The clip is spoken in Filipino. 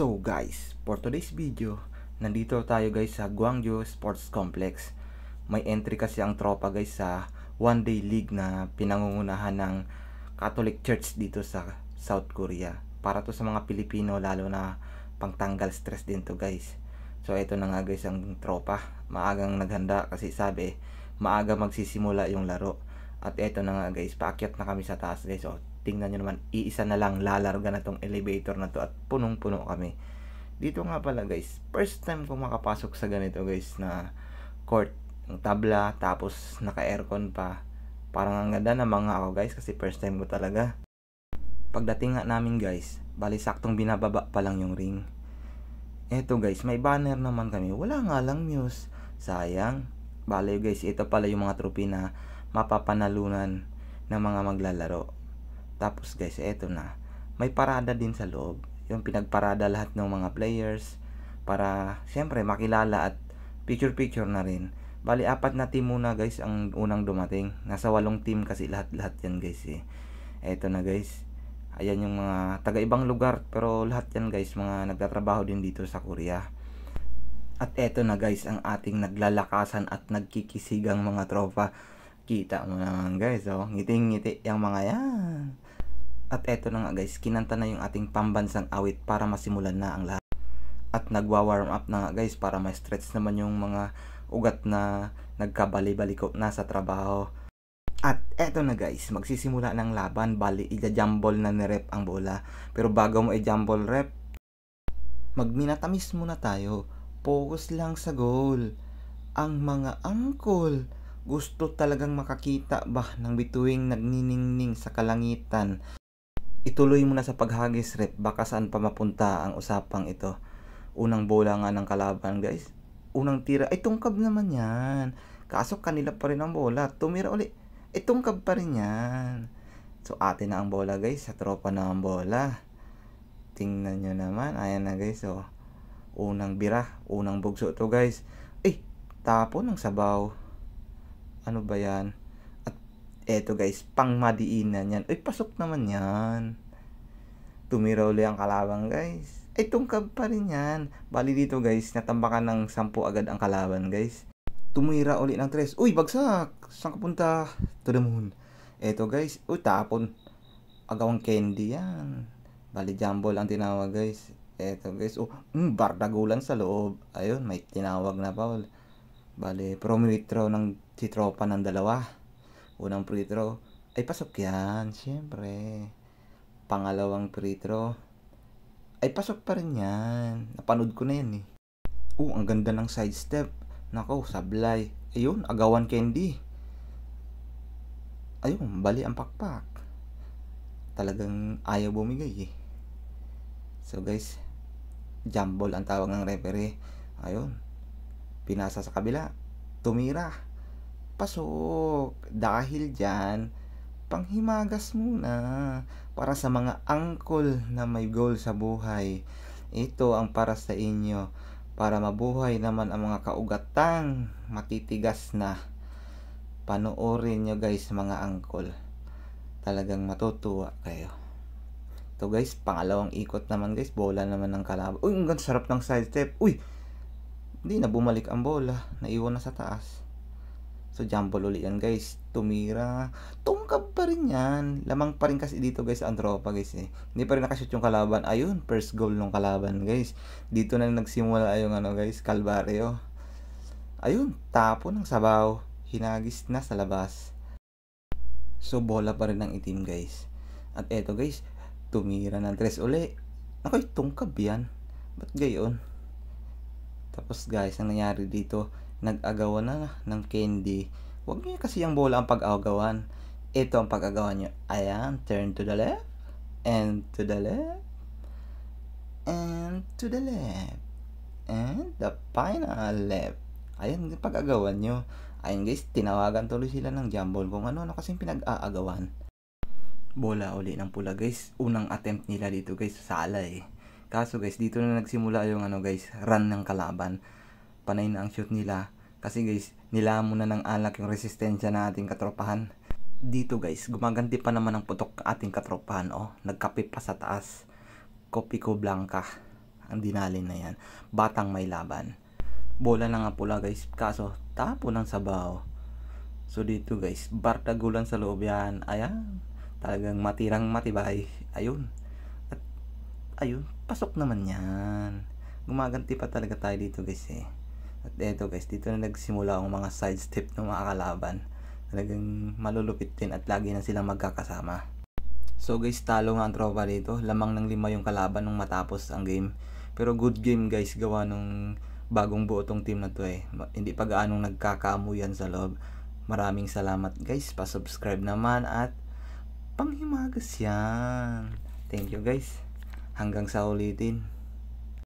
So guys, for today's video, nandito tayo guys sa Guangzhou Sports Complex. May entry kasi ang tropa guys sa one day league na pinangungunahan ng Catholic Church dito sa South Korea. Para to sa mga Pilipino lalo na pangtanggal stress din to guys. So ito na nga guys ang tropa. Maagang naghanda kasi sabi maaga magsisimula yung laro. At ito na nga guys, paakyat na kami sa taas guys. O, oh, tingnan nyo naman, iisa na lang lalarga na tong elevator na to at punong-puno kami. Dito nga pala guys, first time ko makapasok sa ganito guys na court. ng tabla, tapos naka-aircon pa. Parang ang ganda na mga ako guys kasi first time ko talaga. Pagdating nga namin guys, bali saktong binababa pa lang yung ring. Eto guys, may banner naman kami. Wala nga lang news. Sayang. Bale guys, ito pala yung mga trophy na mapapanalunan ng mga maglalaro. Tapos guys, eto na. May parada din sa loob. Yung pinagparada lahat ng mga players para siyempre makilala at picture-picture na rin. Bali, apat na team muna guys ang unang dumating. Nasa walong team kasi lahat-lahat yan guys eh. Eto na guys. Ayan yung mga taga ibang lugar pero lahat yan guys mga nagtatrabaho din dito sa Korea. At eto na guys ang ating naglalakasan at nagkikisigang mga tropa. Kita mo naman guys oh, ngiting-ngiti yung mga yan. At eto na nga guys, kinanta na yung ating pambansang awit para masimulan na ang lahat. At nagwa-warm up na nga guys para ma-stretch naman yung mga ugat na nagkabali-balikot na sa trabaho. At eto na guys, magsisimula ng laban, bali ija-jumble na ni rep ang bola. Pero bago mo i-jumble rep, magminatamis muna tayo. Focus lang sa goal. Ang mga angkol gusto talagang makakita ba ng bituing nagniningning sa kalangitan ituloy mo na sa paghagis rep baka saan pa mapunta ang usapang ito unang bola nga ng kalaban guys unang tira ay tungkab naman yan kaso kanila pa rin ang bola tumira uli ay tungkab pa rin yan so atin na ang bola guys sa tropa na ang bola tingnan nyo naman ayan na guys so unang bira unang bugso to guys eh tapo ng sabaw ano ba yan Eto guys, pang madiinan yan. Ay, pasok naman yan. Tumira uli ang kalaban guys. Ay, tungkab pa rin yan. Bali dito guys, natambakan ng 10 agad ang kalaban guys. Tumira uli ng tres. Uy, bagsak! Saan ka punta? To the moon. Eto guys, uy, tapon. Agawang candy yan. Bali, jumbo lang tinawag guys. Eto guys, oh, mm, bardagulan sa loob. Ayun, may tinawag na pa. Bali, prominit raw ng si tropa ng dalawa. Unang free throw, ay pasok yan, syempre. Pangalawang free throw, ay pasok pa rin yan. Napanood ko na yan eh. Oh, ang ganda ng side step. Nako, sablay. Ayun, agawan candy. Ayun, bali ang pakpak. Talagang ayaw bumigay eh. So guys, jump ang tawag ng referee. Ayun, pinasa sa kabila. Tumira pasok. Dahil dyan, panghimagas muna para sa mga angkol na may goal sa buhay. Ito ang para sa inyo para mabuhay naman ang mga kaugatang matitigas na. Panoorin nyo guys mga angkol. Talagang matutuwa kayo. Ito guys, pangalawang ikot naman guys. Bola naman ng kalab. Uy, ang sarap ng side step. Uy, hindi na bumalik ang bola. Naiwan na sa taas. So, jumble ulit yan, guys. Tumira. Tungkab pa rin yan. Lamang pa rin kasi dito, guys, ang tropa, guys. Eh. Hindi pa rin nakashoot yung kalaban. Ayun, first goal ng kalaban, guys. Dito na nagsimula yung, ano, guys, kalbaryo. Ayun, tapo ng sabaw. Hinagis na sa labas. So, bola pa rin ng itim, guys. At eto, guys, tumira ng tres uli. Ako'y tungkab yan. Ba't gayon? Tapos, guys, ang nangyari dito, nag-agawan na ng candy, huwag niyo kasi yung bola ang pag-agawan. Ito ang pag-agawan niyo. Ayan, turn to the left, and to the left, and to the left, and the final left. Ayan, pag-agawan niyo. Ayun guys, tinawagan tuloy sila ng jumble kung ano-ano kasi pinag-aagawan. Bola uli ng pula guys. Unang attempt nila dito guys, sala eh. Kaso guys, dito na nagsimula yung ano guys, run ng kalaban panay na ang shoot nila. Kasi guys, nilamo na ng alak yung resistensya na ating katropahan. Dito guys, gumaganti pa naman ang putok ating katropahan. Oh. Nagkape pa sa taas. Kopiko Blanca. Ang dinalin na yan. Batang may laban. Bola lang nga pula guys. Kaso, tapo ng sabaw. So dito guys, bardagulan sa loob yan. Ayan. Talagang matirang matibay. Ayun. At, ayun. Pasok naman yan. Gumaganti pa talaga tayo dito guys eh. At eto guys, dito na nagsimula ang mga side step ng mga kalaban. Talagang malulupit din at lagi na silang magkakasama. So guys, talo nga ang tropa dito. Lamang ng lima yung kalaban nung matapos ang game. Pero good game guys, gawa nung bagong buotong team na to eh. Hindi pa gaanong nagkakaamuyan sa loob. Maraming salamat guys, pa-subscribe naman at panghimagas yan. Thank you guys. Hanggang sa ulitin.